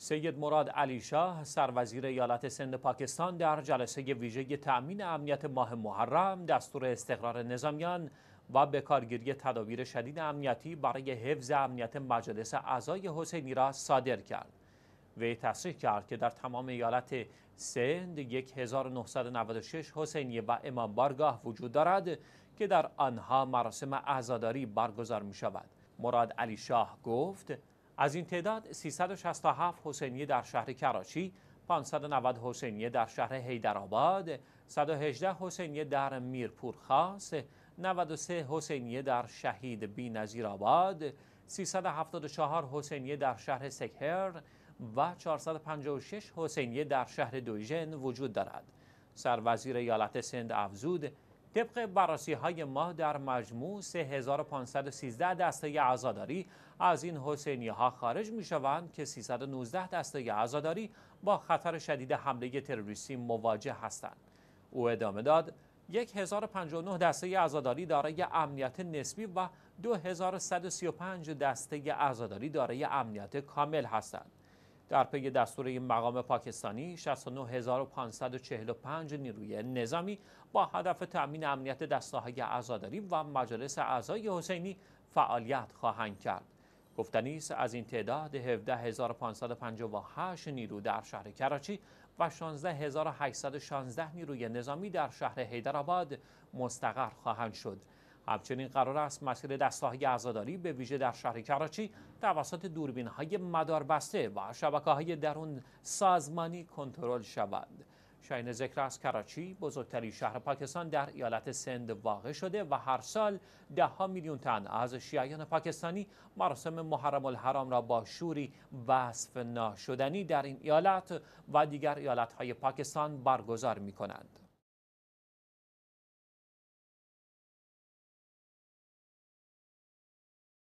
سید مراد علی شاه سروزیر ایالت سند پاکستان در جلسه ویژه تأمین امنیت ماه محرم دستور استقرار نظامیان و به کارگیری تدابیر شدید امنیتی برای حفظ امنیت مجلس اعضای حسینی را صادر کرد وی تصریح کرد که در تمام ایالت سند 1996 حسینی و امام بارگاه وجود دارد که در آنها مراسم اعزاداری برگزار می شود مراد علی شاه گفت از این تعداد 367 حسینیه در شهر کراچی، 590 حسینیه در شهر حیدرآباد، 118 حسینیه در میرپور خاص، 93 حسینیه در شهید نظیر آباد، 374 حسینیه در شهر سکهر و 456 حسینیه در شهر دویژن وجود دارد. سروزیر ایالت سند افزود طبق بررسی های ما در مجموع 3513 دسته عزاداری از این حسینی ها خارج می شوند که 319 دسته عزاداری با خطر شدید حمله تروریستی مواجه هستند. او ادامه داد 1059 دسته عزاداری دارای امنیت نسبی و 2135 دسته عزاداری دارای امنیت کامل هستند. در پی دستور مقام پاکستانی 69545 نیروی نظامی با هدف تأمین امنیت دستگاه‌های عزاداری و مجالس اعضای حسینی فعالیت خواهند کرد. گفتنی است از این تعداد 17558 نیرو در شهر کراچی و 16816 نیروی نظامی در شهر حیدرآباد مستقر خواهند شد. همچنین قرار است مسیر دستگاه عزاداری به ویژه در شهر کراچی توسط دوربین های مداربسته و شبکه های درون سازمانی کنترل شود. شاین ذکر از کراچی بزرگترین شهر پاکستان در ایالت سند واقع شده و هر سال ده ها میلیون تن از شیعیان پاکستانی مراسم محرم الحرام را با شوری وصف ناشدنی در این ایالت و دیگر ایالت های پاکستان برگزار می کنند.